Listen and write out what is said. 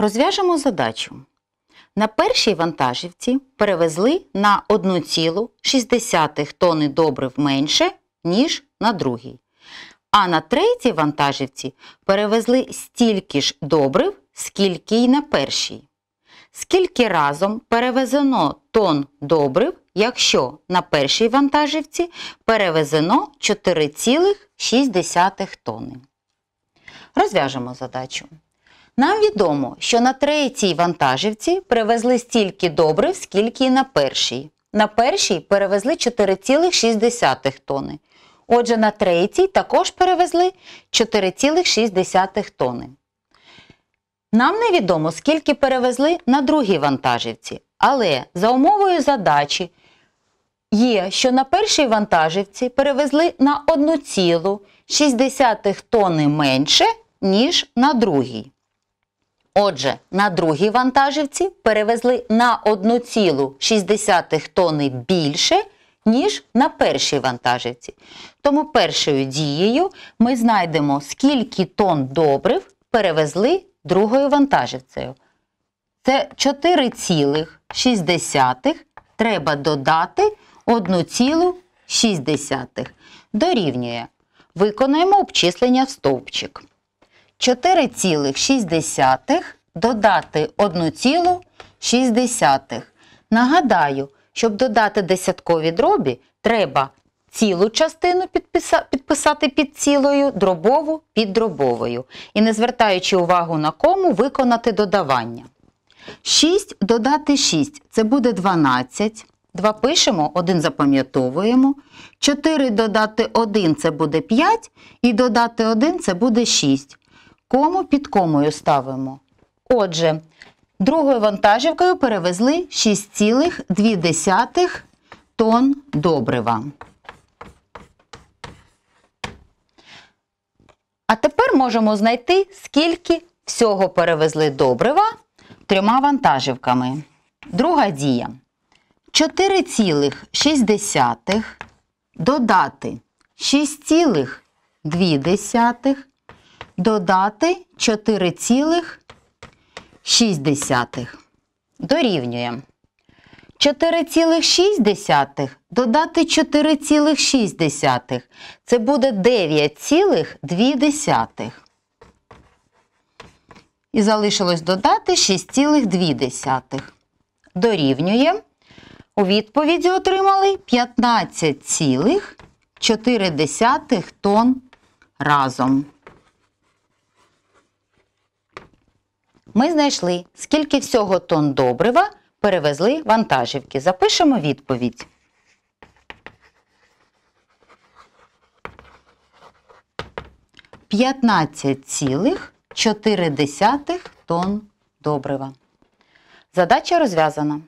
Розв'яжемо задачу. На першій вантажівці перевезли на 1,6 тони добрив менше, ніж на другій. А на третій вантажівці перевезли стільки ж добрив, скільки й на першій. Скільки разом перевезено тон добрив, якщо на першій вантажівці перевезено 4,6 тони. Розв'яжемо задачу. Нам відомо, що на третій вантажівці привезли стільки добрив, скільки і на першій. На першій перевезли 4,6 тони. Отже, на третій також перевезли 4,6 тони. Нам невідомо, скільки перевезли на другій вантажівці. Але за умовою задачі є, що на першій вантажівці перевезли на 1,6 тони менше, ніж на другій. Отже, на другій вантажівці перевезли на 1,6 тонни більше, ніж на першій вантажівці. Тому першою дією ми знайдемо, скільки тонн добрив перевезли другою вантажівцею. Це 4,6 треба додати 1,6. Дорівнює. Виконуємо обчислення в стовпчик. 4,6 додати 1,6. Нагадаю, щоб додати десяткові дробі, треба цілу частину підписати під цілою, дробову під дробовою. І не звертаючи увагу на кому, виконати додавання. 6 додати 6 це буде 12. 2 пишемо, 1 запам'ятовуємо. 4 додати 1 це буде 5, і додати 1 це буде 6. Кому під комою ставимо. Отже, другою вантажівкою перевезли 6,2 тонн добрива. А тепер можемо знайти, скільки всього перевезли добрива трьома вантажівками. Друга дія. 4,6 додати 6,2 додати 4,6. Дорівнюємо. 4,6 додати 4,6. Це буде 9,2. І залишилось додати 6,2. Дорівнюємо. У відповіді отримали 15,4 тонн разом. Ми знайшли, скільки всього тонн добрива перевезли вантажівки. Запишемо відповідь. П'ятнадцять цілих. 4 тонн добрива. Задача розв'язана.